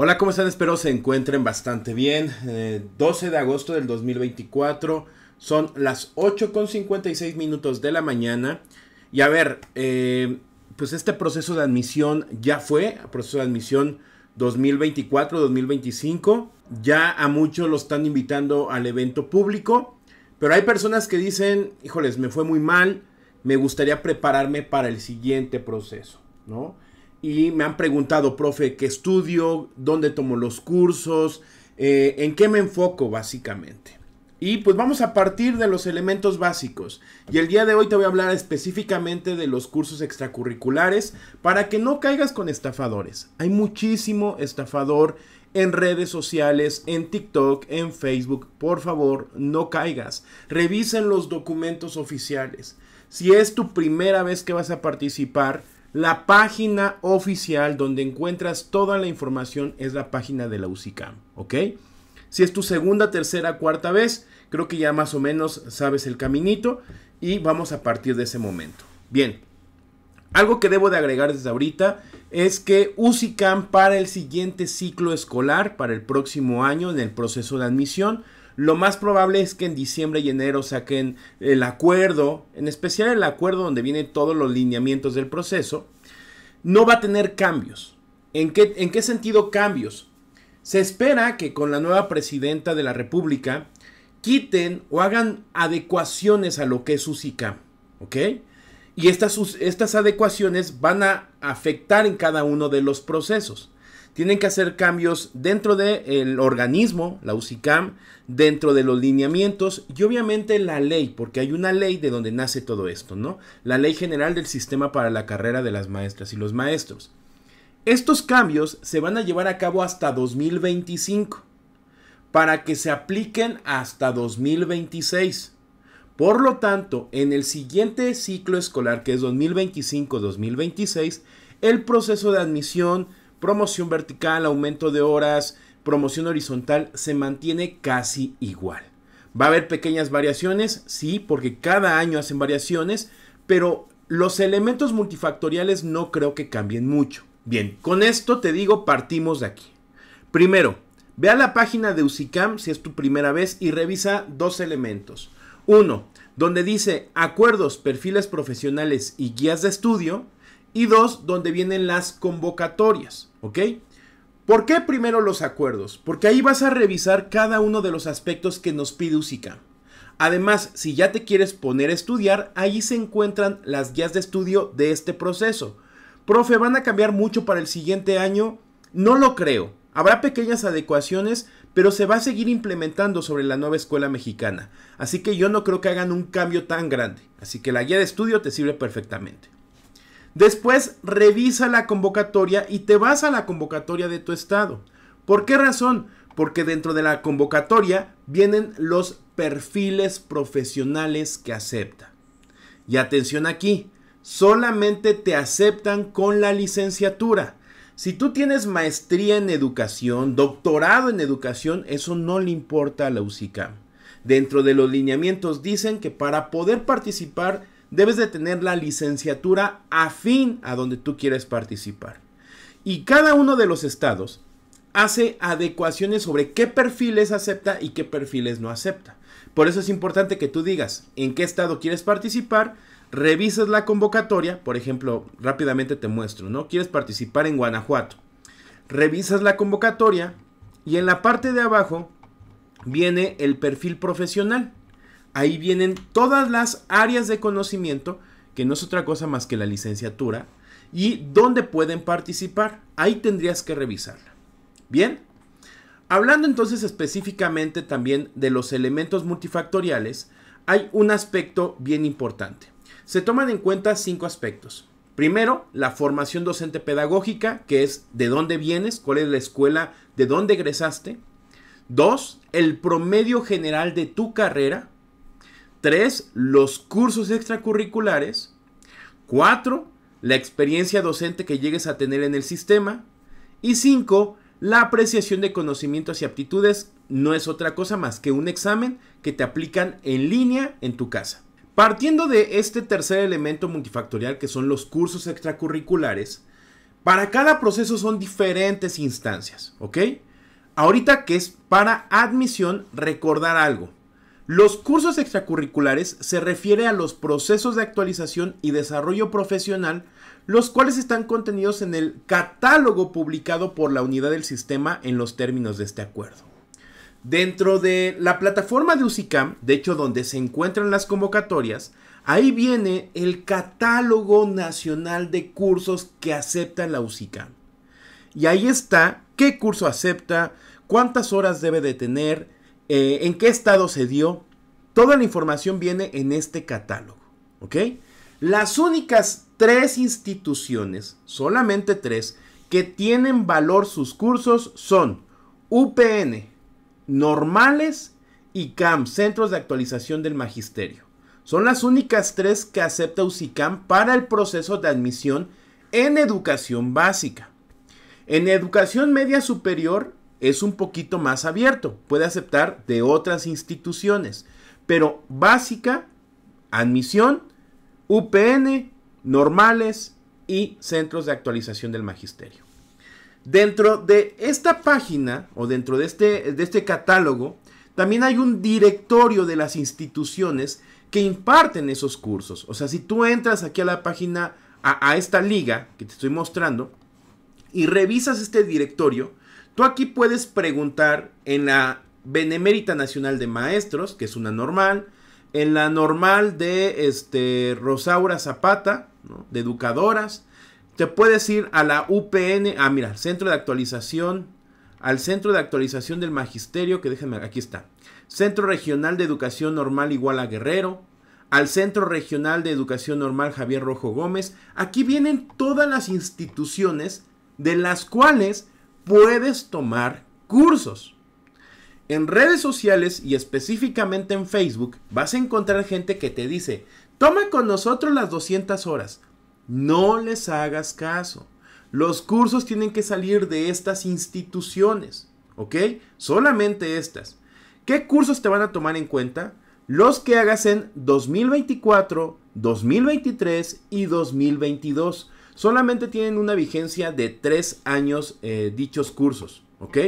Hola, ¿cómo están? Espero se encuentren bastante bien. 12 eh, de agosto del 2024, son las 8.56 minutos de la mañana. Y a ver, eh, pues este proceso de admisión ya fue, proceso de admisión 2024-2025. Ya a muchos lo están invitando al evento público, pero hay personas que dicen, híjoles, me fue muy mal, me gustaría prepararme para el siguiente proceso, ¿no? y me han preguntado, profe, ¿qué estudio? ¿Dónde tomo los cursos? Eh, ¿En qué me enfoco básicamente? Y pues vamos a partir de los elementos básicos. Y el día de hoy te voy a hablar específicamente de los cursos extracurriculares para que no caigas con estafadores. Hay muchísimo estafador en redes sociales, en TikTok, en Facebook. Por favor, no caigas. Revisen los documentos oficiales. Si es tu primera vez que vas a participar, la página oficial donde encuentras toda la información es la página de la UCICAM, ¿ok? Si es tu segunda, tercera, cuarta vez, creo que ya más o menos sabes el caminito y vamos a partir de ese momento. Bien, algo que debo de agregar desde ahorita es que UCICAM para el siguiente ciclo escolar, para el próximo año en el proceso de admisión, lo más probable es que en diciembre y enero saquen el acuerdo, en especial el acuerdo donde vienen todos los lineamientos del proceso. No va a tener cambios. ¿En qué, en qué sentido cambios? Se espera que con la nueva presidenta de la República quiten o hagan adecuaciones a lo que es SUSICAM. ¿Ok? Y estas, estas adecuaciones van a afectar en cada uno de los procesos tienen que hacer cambios dentro del organismo, la UCICAM, dentro de los lineamientos y obviamente la ley, porque hay una ley de donde nace todo esto, ¿no? La ley general del sistema para la carrera de las maestras y los maestros. Estos cambios se van a llevar a cabo hasta 2025 para que se apliquen hasta 2026. Por lo tanto, en el siguiente ciclo escolar, que es 2025-2026, el proceso de admisión, promoción vertical, aumento de horas, promoción horizontal, se mantiene casi igual. Va a haber pequeñas variaciones, sí, porque cada año hacen variaciones, pero los elementos multifactoriales no creo que cambien mucho. Bien, con esto te digo, partimos de aquí. Primero, ve a la página de UCICAM si es tu primera vez y revisa dos elementos. Uno, donde dice acuerdos, perfiles profesionales y guías de estudio y dos, donde vienen las convocatorias, ¿ok? ¿Por qué primero los acuerdos? Porque ahí vas a revisar cada uno de los aspectos que nos pide UCICAM. Además, si ya te quieres poner a estudiar, ahí se encuentran las guías de estudio de este proceso. Profe, ¿van a cambiar mucho para el siguiente año? No lo creo. Habrá pequeñas adecuaciones, pero se va a seguir implementando sobre la nueva escuela mexicana. Así que yo no creo que hagan un cambio tan grande. Así que la guía de estudio te sirve perfectamente. Después revisa la convocatoria y te vas a la convocatoria de tu estado. ¿Por qué razón? Porque dentro de la convocatoria vienen los perfiles profesionales que acepta. Y atención aquí, solamente te aceptan con la licenciatura. Si tú tienes maestría en educación, doctorado en educación, eso no le importa a la UCICAM. Dentro de los lineamientos dicen que para poder participar debes de tener la licenciatura afín a donde tú quieres participar. Y cada uno de los estados hace adecuaciones sobre qué perfiles acepta y qué perfiles no acepta. Por eso es importante que tú digas en qué estado quieres participar, revisas la convocatoria, por ejemplo, rápidamente te muestro, ¿no? Quieres participar en Guanajuato. Revisas la convocatoria y en la parte de abajo viene el perfil profesional ahí vienen todas las áreas de conocimiento, que no es otra cosa más que la licenciatura, y dónde pueden participar. Ahí tendrías que revisarla. Bien, hablando entonces específicamente también de los elementos multifactoriales, hay un aspecto bien importante. Se toman en cuenta cinco aspectos. Primero, la formación docente pedagógica, que es de dónde vienes, cuál es la escuela, de dónde egresaste. Dos, el promedio general de tu carrera, 3. Los cursos extracurriculares. 4. La experiencia docente que llegues a tener en el sistema. Y 5. La apreciación de conocimientos y aptitudes no es otra cosa más que un examen que te aplican en línea en tu casa. Partiendo de este tercer elemento multifactorial que son los cursos extracurriculares, para cada proceso son diferentes instancias, ¿ok? Ahorita que es para admisión, recordar algo. Los cursos extracurriculares se refiere a los procesos de actualización y desarrollo profesional, los cuales están contenidos en el catálogo publicado por la unidad del sistema en los términos de este acuerdo. Dentro de la plataforma de UCICAM, de hecho donde se encuentran las convocatorias, ahí viene el catálogo nacional de cursos que acepta la UCICAM. Y ahí está qué curso acepta, cuántas horas debe de tener, eh, en qué estado se dio. Toda la información viene en este catálogo. ¿Ok? Las únicas tres instituciones, solamente tres, que tienen valor sus cursos son UPN, normales y CAM, Centros de Actualización del Magisterio. Son las únicas tres que acepta UCICAM para el proceso de admisión en educación básica. En educación media superior es un poquito más abierto, puede aceptar de otras instituciones, pero básica, admisión, UPN, normales y centros de actualización del magisterio. Dentro de esta página o dentro de este, de este catálogo, también hay un directorio de las instituciones que imparten esos cursos. O sea, si tú entras aquí a la página, a, a esta liga que te estoy mostrando, y revisas este directorio, Tú aquí puedes preguntar en la Benemérita Nacional de Maestros, que es una normal, en la normal de este, Rosaura Zapata, de educadoras. Te puedes ir a la UPN, ah, mira, Centro de Actualización, al Centro de Actualización del Magisterio, que déjenme, aquí está. Centro Regional de Educación Normal Igual a Guerrero, al Centro Regional de Educación Normal Javier Rojo Gómez. Aquí vienen todas las instituciones de las cuales puedes tomar cursos. En redes sociales y específicamente en Facebook vas a encontrar gente que te dice, toma con nosotros las 200 horas. No les hagas caso. Los cursos tienen que salir de estas instituciones, ¿ok? Solamente estas. ¿Qué cursos te van a tomar en cuenta? Los que hagas en 2024, 2023 y 2022 Solamente tienen una vigencia de tres años eh, dichos cursos, ¿ok?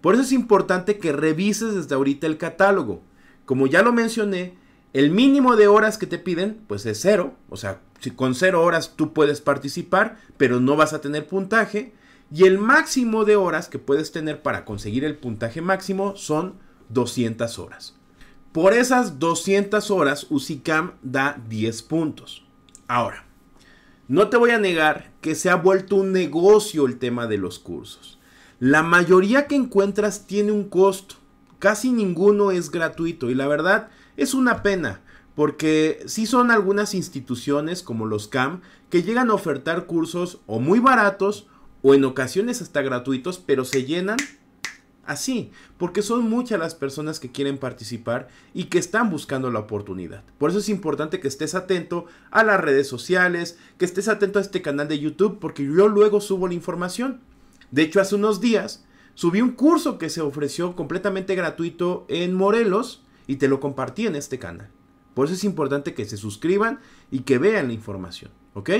Por eso es importante que revises desde ahorita el catálogo. Como ya lo mencioné, el mínimo de horas que te piden, pues es cero. O sea, si con cero horas tú puedes participar, pero no vas a tener puntaje. Y el máximo de horas que puedes tener para conseguir el puntaje máximo son 200 horas. Por esas 200 horas, Usicam da 10 puntos. Ahora, no te voy a negar que se ha vuelto un negocio el tema de los cursos. La mayoría que encuentras tiene un costo. Casi ninguno es gratuito y la verdad es una pena porque sí son algunas instituciones como los CAM que llegan a ofertar cursos o muy baratos o en ocasiones hasta gratuitos, pero se llenan así, porque son muchas las personas que quieren participar y que están buscando la oportunidad. Por eso es importante que estés atento a las redes sociales, que estés atento a este canal de YouTube, porque yo luego subo la información. De hecho, hace unos días subí un curso que se ofreció completamente gratuito en Morelos y te lo compartí en este canal. Por eso es importante que se suscriban y que vean la información, ¿ok?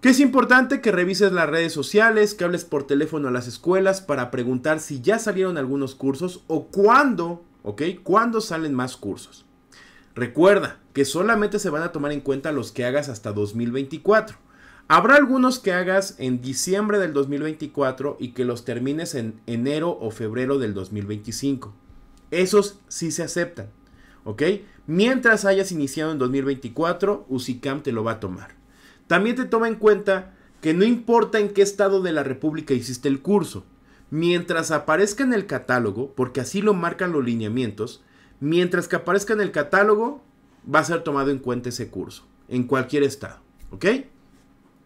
Que es importante que revises las redes sociales, que hables por teléfono a las escuelas para preguntar si ya salieron algunos cursos o cuándo, ¿ok? ¿Cuándo salen más cursos? Recuerda que solamente se van a tomar en cuenta los que hagas hasta 2024. Habrá algunos que hagas en diciembre del 2024 y que los termines en enero o febrero del 2025. Esos sí se aceptan, ¿ok? Mientras hayas iniciado en 2024, UCICAM te lo va a tomar. También te toma en cuenta que no importa en qué estado de la República hiciste el curso, mientras aparezca en el catálogo, porque así lo marcan los lineamientos, mientras que aparezca en el catálogo, va a ser tomado en cuenta ese curso, en cualquier estado, ¿ok?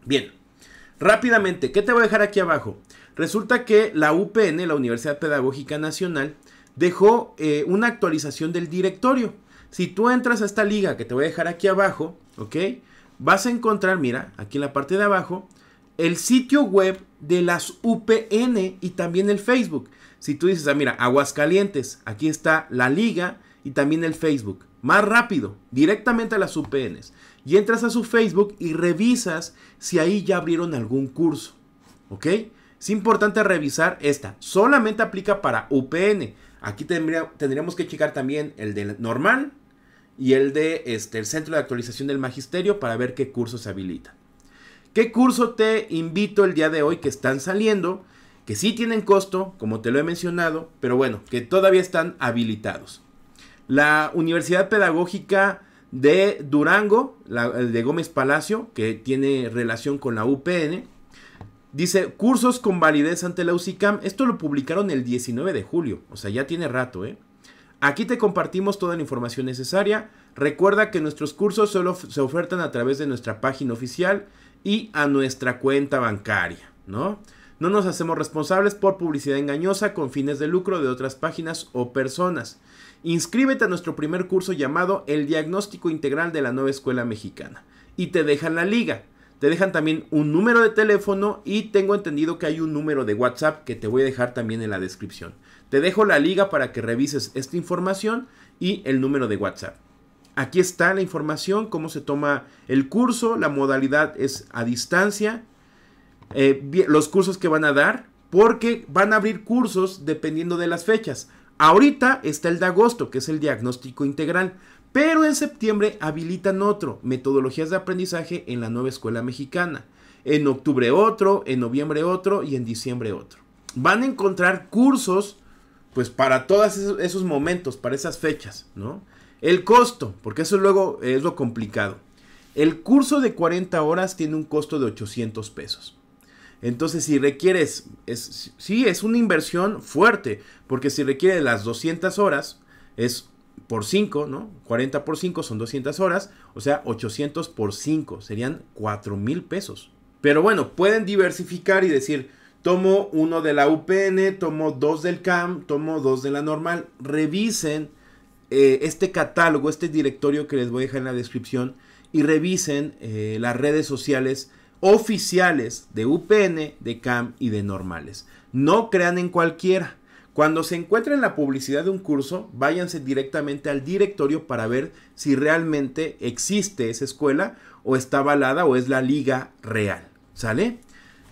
Bien, rápidamente, ¿qué te voy a dejar aquí abajo? Resulta que la UPN, la Universidad Pedagógica Nacional, dejó eh, una actualización del directorio. Si tú entras a esta liga que te voy a dejar aquí abajo, ¿ok? vas a encontrar, mira, aquí en la parte de abajo, el sitio web de las UPN y también el Facebook. Si tú dices, ah, mira, Aguascalientes, aquí está la liga y también el Facebook. Más rápido, directamente a las UPNs. Y entras a su Facebook y revisas si ahí ya abrieron algún curso. ¿Ok? Es importante revisar esta. Solamente aplica para UPN. Aquí tendríamos que checar también el del normal, y el de este, el Centro de Actualización del Magisterio para ver qué cursos se habilita. ¿Qué curso te invito el día de hoy que están saliendo? Que sí tienen costo, como te lo he mencionado, pero bueno, que todavía están habilitados. La Universidad Pedagógica de Durango, la, de Gómez Palacio, que tiene relación con la UPN, dice cursos con validez ante la UCICAM. Esto lo publicaron el 19 de julio, o sea, ya tiene rato, ¿eh? Aquí te compartimos toda la información necesaria. Recuerda que nuestros cursos solo se ofertan a través de nuestra página oficial y a nuestra cuenta bancaria, ¿no? No nos hacemos responsables por publicidad engañosa con fines de lucro de otras páginas o personas. Inscríbete a nuestro primer curso llamado El Diagnóstico Integral de la Nueva Escuela Mexicana. Y te dejan la liga. Te dejan también un número de teléfono y tengo entendido que hay un número de WhatsApp que te voy a dejar también en la descripción. Te dejo la liga para que revises esta información y el número de WhatsApp. Aquí está la información, cómo se toma el curso, la modalidad es a distancia, eh, los cursos que van a dar, porque van a abrir cursos dependiendo de las fechas. Ahorita está el de agosto, que es el diagnóstico integral, pero en septiembre habilitan otro, metodologías de aprendizaje en la nueva escuela mexicana. En octubre otro, en noviembre otro y en diciembre otro. Van a encontrar cursos pues para todos esos, momentos, para esas fechas, ¿no? El costo, porque eso luego es lo complicado. El curso de 40 horas tiene un costo de 800 pesos. Entonces, si requieres, sí, es una inversión fuerte, porque si requiere las 200 horas, es por 5, ¿no? 40 por 5 son 200 horas, o sea, 800 por 5 serían 4 mil pesos. Pero bueno, pueden diversificar y decir, Tomo uno de la UPN, tomo dos del CAM, tomo dos de la normal. Revisen eh, este catálogo, este directorio que les voy a dejar en la descripción y revisen eh, las redes sociales oficiales de UPN, de CAM y de normales. No crean en cualquiera. Cuando se encuentren la publicidad de un curso, váyanse directamente al directorio para ver si realmente existe esa escuela o está avalada o es la liga real. ¿Sale?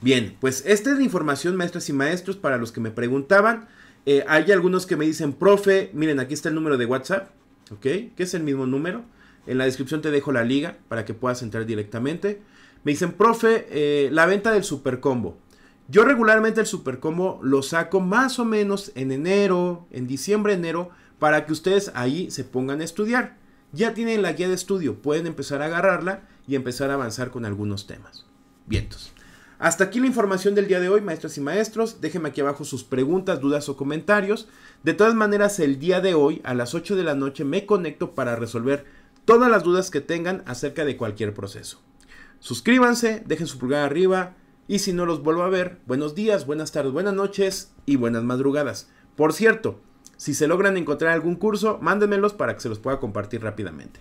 Bien, pues esta es la información, maestras y maestros, para los que me preguntaban. Eh, hay algunos que me dicen, profe, miren, aquí está el número de WhatsApp, ¿ok? Que es el mismo número. En la descripción te dejo la liga para que puedas entrar directamente. Me dicen, profe, eh, la venta del super combo. Yo regularmente el super combo lo saco más o menos en enero, en diciembre, enero, para que ustedes ahí se pongan a estudiar. Ya tienen la guía de estudio, pueden empezar a agarrarla y empezar a avanzar con algunos temas. Vientos. Hasta aquí la información del día de hoy, maestras y maestros. Déjenme aquí abajo sus preguntas, dudas o comentarios. De todas maneras, el día de hoy, a las 8 de la noche, me conecto para resolver todas las dudas que tengan acerca de cualquier proceso. Suscríbanse, dejen su pulgar arriba y si no los vuelvo a ver, buenos días, buenas tardes, buenas noches y buenas madrugadas. Por cierto, si se logran encontrar algún curso, mándenmelos para que se los pueda compartir rápidamente.